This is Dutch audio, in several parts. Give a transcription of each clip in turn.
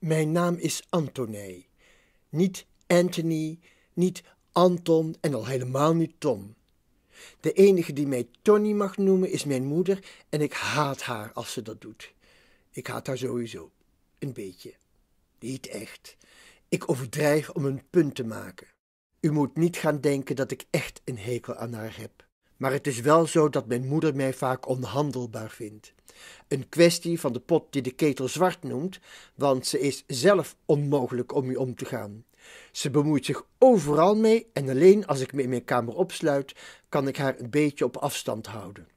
Mijn naam is Antoné. Niet Anthony, niet Anton en al helemaal niet Tom. De enige die mij Tony mag noemen is mijn moeder en ik haat haar als ze dat doet. Ik haat haar sowieso. Een beetje. Niet echt. Ik overdrijf om een punt te maken. U moet niet gaan denken dat ik echt een hekel aan haar heb. Maar het is wel zo dat mijn moeder mij vaak onhandelbaar vindt. Een kwestie van de pot die de ketel zwart noemt, want ze is zelf onmogelijk om u om te gaan. Ze bemoeit zich overal mee en alleen als ik me in mijn kamer opsluit, kan ik haar een beetje op afstand houden.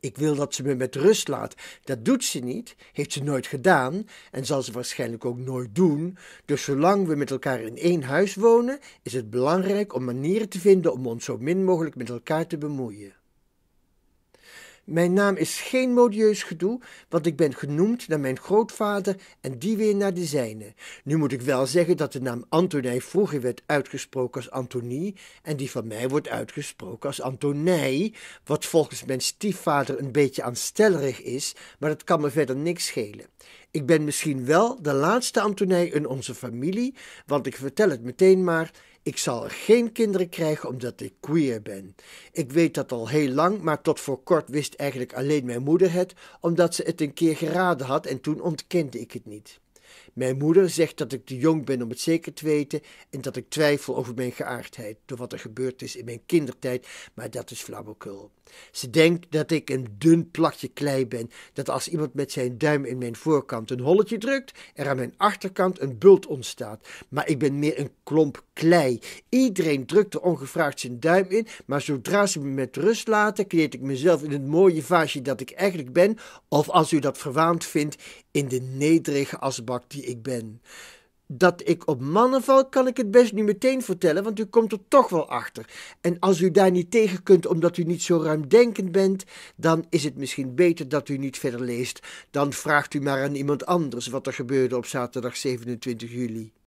Ik wil dat ze me met rust laat. Dat doet ze niet, heeft ze nooit gedaan en zal ze waarschijnlijk ook nooit doen. Dus zolang we met elkaar in één huis wonen, is het belangrijk om manieren te vinden om ons zo min mogelijk met elkaar te bemoeien. Mijn naam is geen modieus gedoe, want ik ben genoemd naar mijn grootvader en die weer naar de zijne. Nu moet ik wel zeggen dat de naam Antonij vroeger werd uitgesproken als Antonie en die van mij wordt uitgesproken als Antonij, wat volgens mijn stiefvader een beetje aanstellerig is, maar dat kan me verder niks schelen. Ik ben misschien wel de laatste Antonij in onze familie, want ik vertel het meteen maar, ik zal geen kinderen krijgen omdat ik queer ben. Ik weet dat al heel lang, maar tot voor kort wist eigenlijk alleen mijn moeder het, omdat ze het een keer geraden had en toen ontkende ik het niet. Mijn moeder zegt dat ik te jong ben om het zeker te weten en dat ik twijfel over mijn geaardheid door wat er gebeurd is in mijn kindertijd, maar dat is flauwekul. Ze denkt dat ik een dun plakje klei ben, dat als iemand met zijn duim in mijn voorkant een holletje drukt, er aan mijn achterkant een bult ontstaat. Maar ik ben meer een klomp klei. Iedereen drukt er ongevraagd zijn duim in, maar zodra ze me met rust laten, kleed ik mezelf in het mooie vaasje dat ik eigenlijk ben, of als u dat verwaand vindt, in de nederige asbak die ik ben. Dat ik op mannen val, kan ik het best nu meteen vertellen, want u komt er toch wel achter. En als u daar niet tegen kunt omdat u niet zo ruimdenkend bent, dan is het misschien beter dat u niet verder leest. Dan vraagt u maar aan iemand anders wat er gebeurde op zaterdag 27 juli.